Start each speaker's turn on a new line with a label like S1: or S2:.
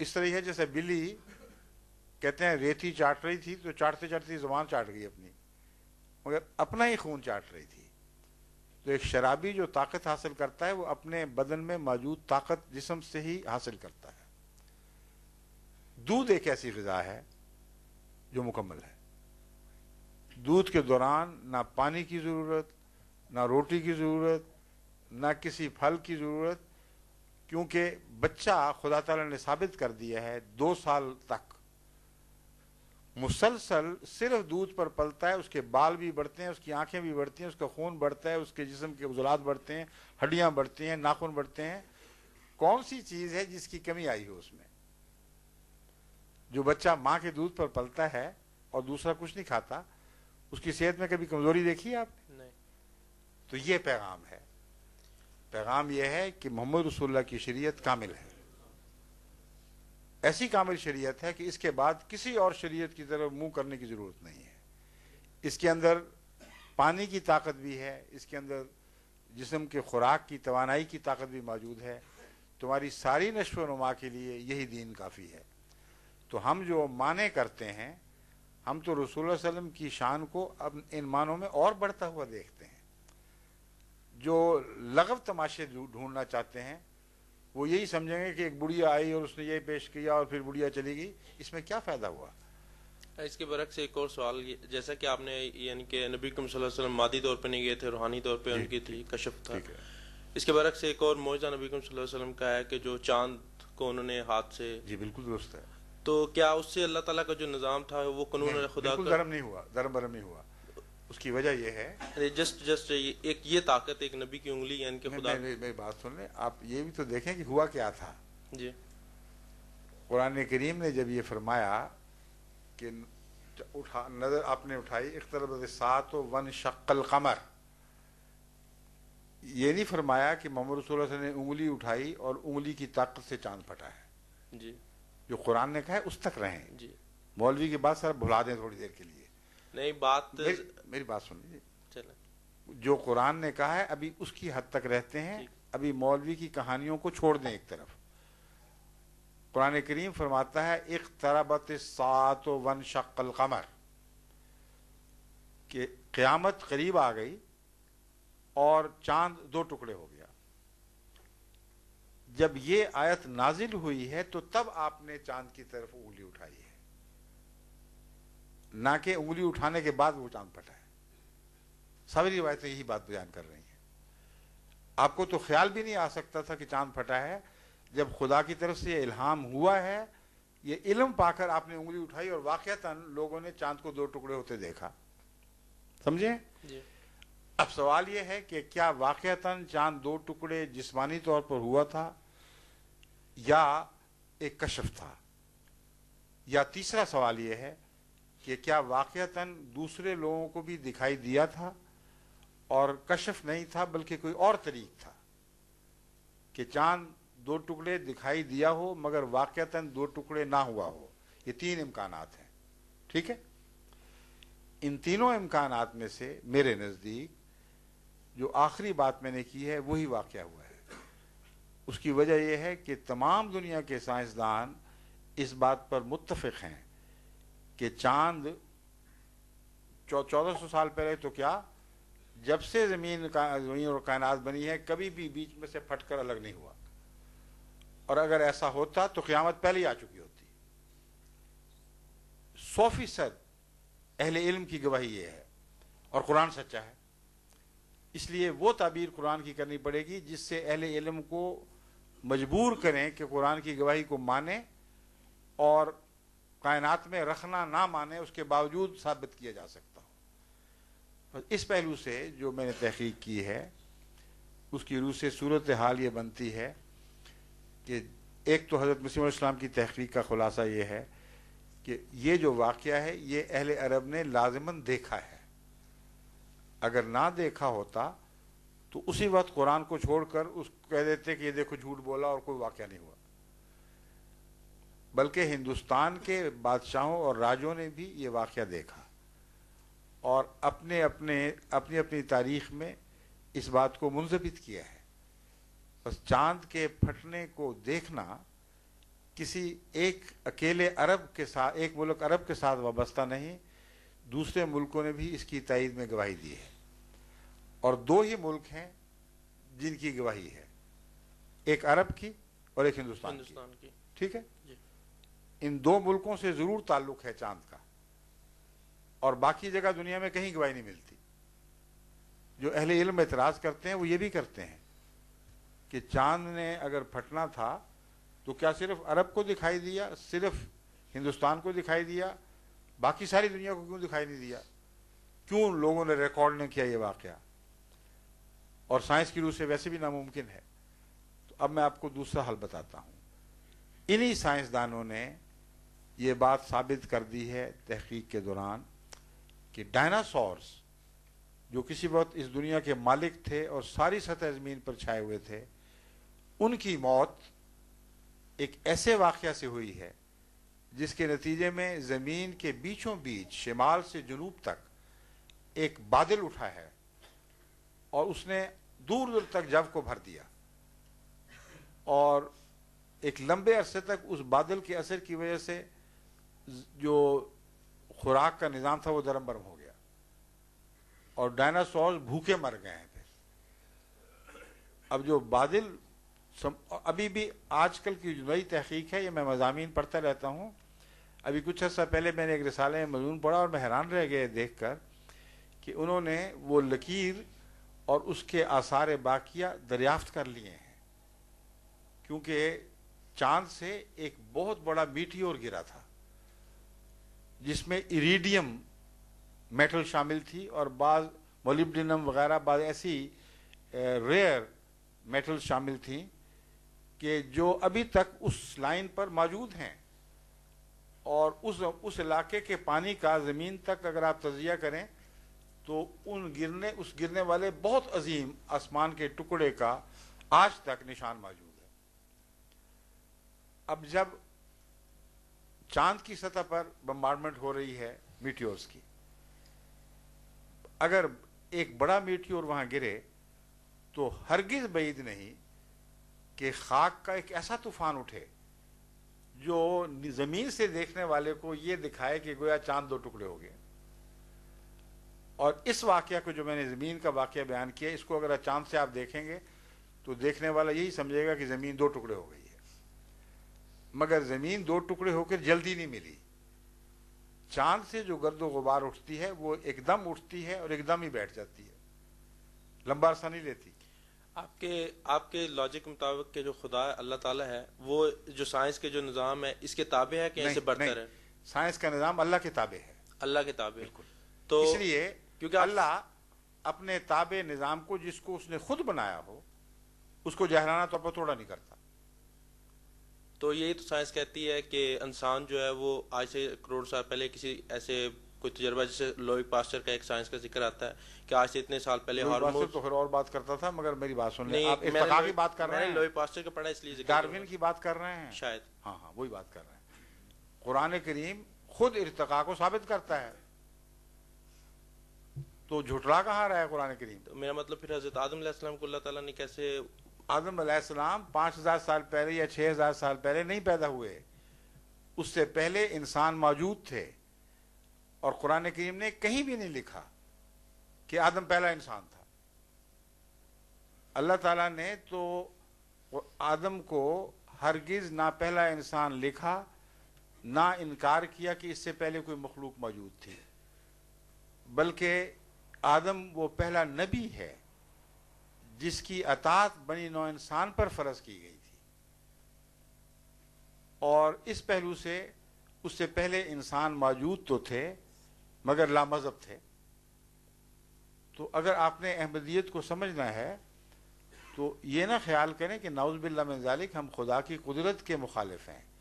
S1: इस तरह है जैसे बिल्ली कहते हैं रेती चाट रही थी तो चाटते चाटती जुबान चाट गई अपनी मगर अपना ही खून चाट रही थी तो एक शराबी जो ताकत हासिल करता है वो अपने बदन में मौजूद ताकत जिसम से ही हासिल करता है दूध एक ऐसी गजा है जो मुकम्मल है दूध के दौरान ना पानी की ज़रूरत ना रोटी की ज़रूरत ना किसी फल की ज़रूरत क्योंकि बच्चा खुदा तला ने साबित कर दिया है दो साल तक मुसलसल सिर्फ दूध पर पलता है उसके बाल भी बढ़ते हैं उसकी आंखें भी बढ़ती हैं उसका खून बढ़ता है उसके जिसम के उजलात बढ़ते हैं हड्डियां बढ़ती हैं नाखून बढ़ते हैं कौन सी चीज़ है जिसकी कमी आई हो उसमें जो बच्चा माँ के दूध पर पलता है और दूसरा कुछ नहीं खाता उसकी सेहत में कभी कमजोरी देखी है आपने नहीं तो ये पैगाम है पैगाम यह है कि मोहम्मद रसुल्ला की शरीयत कामिल है ऐसी कामिल शरीयत है कि इसके बाद किसी और शरीयत की तरफ मुंह करने की ज़रूरत नहीं है इसके अंदर पानी की ताकत भी है इसके अंदर जिसम के खुराक की तोानाई की ताकत भी मौजूद है तुम्हारी सारी नशो नुमा के लिए यही दीन काफ़ी है तो हम जो माने करते हैं हम तो रसूल वसम की शान को अब इन मानों में और बढ़ता हुआ देखते हैं जो लगव तमाशे ढूंढना चाहते हैं वो यही समझेंगे कि एक बुढ़िया आई और उसने यही पेश किया और फिर बुढ़िया चली गई इसमें क्या फ़ायदा हुआ
S2: इसके बरक्स एक और सवाल जैसा कि आपने यानी कि नबी वसल्लम मादी तौर पर नहीं गए थे रूहानी तौर पर उनकी थी कशफ था इसके बरक्स एक और मोजा नबी वसल्लम का है कि जो चांद को उन्होंने हाथ से जी बिल्कुल दुरुस्त है तो क्या उससे अल्लाह तला का जो निज़ाम था वो कानून खुदा धर्म
S1: नहीं हुआ धर्म भरम नहीं हुआ उसकी वजह यह है
S2: अरे जस्ट जस्ट एक ये ताकत एक नबी की उंगली यानी कि खुदा मेरी,
S1: मेरी बात सुन ले आप ये भी तो देखें कि हुआ क्या था जी कुरान करीम ने जब ये फरमाया कि उठा नजर आपने उठाई इकतरब सात वन शक्ल कमर ये नहीं फरमाया कि मोहम्मद रसोल्ला ने उंगली उठाई और उंगली की ताकत से चांद फटा
S2: है जी
S1: जो कुरान ने कहा है उस तक रहें मौलवी की बात सर भुला दें थोड़ी देर के लिए
S2: नहीं बात मेरी,
S1: मेरी बात सुन लीजिए जो कुरान ने कहा है अभी उसकी हद तक रहते हैं अभी मौलवी की कहानियों को छोड़ दें एक तरफ कुरान करीम फरमाता है एक तरबत सात वन शक्ल कमर के क्यामत करीब आ गई और चांद दो टुकड़े हो गया जब ये आयत नाजिल हुई है तो तब आपने चांद की तरफ उंगली उठाई है ना कि उंगली उठाने के बाद वो चांद फटा है सारी रिवायतें तो यही बात बयान कर रही हैं आपको तो ख्याल भी नहीं आ सकता था कि चांद फटा है जब खुदा की तरफ से ये इल्हाम हुआ है ये इलम पाकर आपने उंगली उठाई और वाक़ता लोगों ने चांद को दो टुकड़े होते देखा समझे अब सवाल यह है कि क्या वाक़ता चांद दो टुकड़े जिस्मानी तौर पर हुआ था या एक कशफ था या तीसरा सवाल यह है कि क्या वाक़ता दूसरे लोगों को भी दिखाई दिया था और कशफ नहीं था बल्कि कोई और तरीक था कि चांद दो टुकड़े दिखाई दिया हो मगर वाक़ता दो टुकड़े ना हुआ हो ये तीन इम्कान हैं ठीक है इन तीनों इम्कान में से मेरे नज़दीक जो आखिरी बात मैंने की है वही वाक़ हुआ है उसकी वजह यह है कि तमाम दुनिया के साइंसदान इस बात पर मुतफ़ हैं कि चांद चौदह सौ साल पहले तो क्या जब से ज़मीन का ज़मीन और कायनात बनी है कभी भी बीच में से फटकर अलग नहीं हुआ और अगर ऐसा होता तो क़्यामत पहले ही आ चुकी होती सौ फीसद अहल इल्म की गवाही ये है और कुरान सच्चा है इसलिए वो ताबीर कुरान की करनी पड़ेगी जिससे अहल इल्म को मजबूर करें कि कुरान की गवाही को माने और कायनात में रखना ना माने उसके बावजूद साबित किया जा सकता हो इस पहलू से जो मैंने तहकीक की है उसकी रूह से सूरत हाल ये बनती है कि एक तो हज़रत मसीम इस्लाम की तहकीक का खुलासा ये है कि ये जो वाक़ है ये अहल अरब ने लाजमन देखा है अगर ना देखा होता तो उसी वक्त कुरान को छोड़कर उस कह देते कि ये देखो झूठ बोला और कोई वाक़ नहीं हुआ बल्कि हिंदुस्तान के बादशाहों और राजों ने भी ये वाक़ देखा और अपने अपने अपनी अपनी तारीख में इस बात को मुंजबित किया है बस चांद के फटने को देखना किसी एक अकेले अरब के साथ एक मुल्क अरब के साथ वाबस्ता नहीं दूसरे मुल्कों ने भी इसकी तइद में गवाही दी है और दो ही मुल्क हैं जिनकी गवाही है एक अरब की और एक हिंदुस्तान, हिंदुस्तान की ठीक है इन दो मुल्कों से ज़रूर ताल्लुक है चांद का और बाकी जगह दुनिया में कहीं गवाही नहीं मिलती जो अहले इल्म इतराज़ करते हैं वो ये भी करते हैं कि चांद ने अगर फटना था तो क्या सिर्फ अरब को दिखाई दिया सिर्फ हिंदुस्तान को दिखाई दिया बाकी सारी दुनिया को क्यों दिखाई नहीं दिया क्यों लोगों ने रिकॉर्ड नहीं किया ये वाक़ और साइंस की रूप से वैसे भी नामुमकिन है तो अब मैं आपको दूसरा हल बताता हूँ इन्हीं साइंसदानों ने ये बात साबित कर दी है तहकीक के दौरान कि डायनासॉर्स जो किसी वक्त इस दुनिया के मालिक थे और सारी सतह ज़मीन पर छाए हुए थे उनकी मौत एक ऐसे वाक़ से हुई है जिसके नतीजे में ज़मीन के बीचों बीच शिमाल से जनूब तक एक बादल उठा है और उसने दूर दूर तक जव को भर दिया और एक लंबे अरसे तक उस बादल के असर की वजह से जो खुराक का निज़ाम था वो धर्म भर्म हो गया और डायनासोर भूखे मर गए थे अब जो बादल सम, अभी भी आजकल की जो नई तहकीक है ये मैं मजामी पढ़ता रहता हूँ अभी कुछ अर्सा पहले मैंने एक रिसाले में मजून पढ़ा और मैं हैरान रह गया देख कर कि उन्होंने वो लकीर और उसके आसार बाकिया दरियाफ्त कर लिए हैं क्योंकि चांद से एक बहुत बड़ा मीठी और गिरा था जिसमें इरीडियम मेटल शामिल थी और बाद मोलिब्डिनम वगैरह बाद ऐसी रेयर मेटल शामिल थी कि जो अभी तक उस लाइन पर मौजूद हैं और उस उस इलाके के पानी का ज़मीन तक अगर आप तजिया करें तो उन गिरने उस गिरने वाले बहुत अजीम आसमान के टुकड़े का आज तक निशान मौजूद है अब जब चांद की सतह पर बम्बार्डमेंट हो रही है मीटियोर्स की अगर एक बड़ा मीटियोर वहां गिरे तो हरगिज बैद नहीं कि खाक का एक ऐसा तूफान उठे जो ज़मीन से देखने वाले को यह दिखाए कि गोया चांद दो टुकड़े हो गए और इस वाक्य को जो मैंने ज़मीन का वाक्य बयान किया इसको अगर चांद से आप देखेंगे तो देखने वाला यही समझेगा कि ज़मीन दो टुकड़े हो गई मगर ज़मीन दो टुकड़े होकर जल्दी नहीं मिली चांद से जो गर्द गुबार उठती है वो एकदम उठती है और एकदम ही बैठ जाती है लंबा अरसा नहीं लेती
S2: आपके आपके लॉजिक के मुताबिक के जो खुदा अल्लाह ताला है वो जो साइंस के जो निज़ाम है इसके ताबे है कि ऐसे बढ़तर है
S1: साइंस का निज़ाम अल्लाह के ताबे है
S2: अल्लाह के ताबे बिल्कुल तो इसलिए
S1: क्योंकि अल्लाह अपने ताबे निज़ाम को जिसको उसने खुद बनाया हो उसको जहराना तौर पर थोड़ा नहीं करता
S2: तो यही तो साइंस कहती है कि इंसान जो है वो आज से करोड़ साल पहले किसी ऐसे कोई तजर्बा जैसे लोई पास्टर का एक साइंस का जिक्र आता है कि आज से इतने साल पहले हार्मोन
S1: तो फिर और बात करता था मगर मेरी बात सुन नहीं, आप की बात कर रहे हैं लोई
S2: पास्टर का पढ़ा इसलिए डार्विन की बात कर रहे हैं शायद हाँ हाँ
S1: वही बात कर रहे हैं कुरान करीम खुद इरतका को साबित करता है तो झुटला कहाँ रहा है कुरान करीम तो
S2: मेरा मतलब फिर हजरत आदम को अल्लाह ताला ने कैसे
S1: आदम आदम पाँच हज़ार साल पहले या छः हज़ार साल पहले नहीं पैदा हुए उससे पहले इंसान मौजूद थे और कुरान करीम ने कहीं भी नहीं लिखा कि आदम पहला इंसान था अल्लाह ताला ने तो आदम को हरगिज़ ना पहला इंसान लिखा ना इनकार किया कि इससे पहले कोई मखलूक मौजूद थी बल्कि आदम वो पहला नबी है जिसकी अतात बनी नौ इंसान पर फर्ज की गई थी और इस पहलू से उससे पहले इंसान मौजूद तो थे मगर लामजब थे तो अगर आपने अहमदियत को समझना है तो ये ना ख्याल करें कि नाउज़ बिल्ला में हम खुदा की कुदरत के मुखालिफ हैं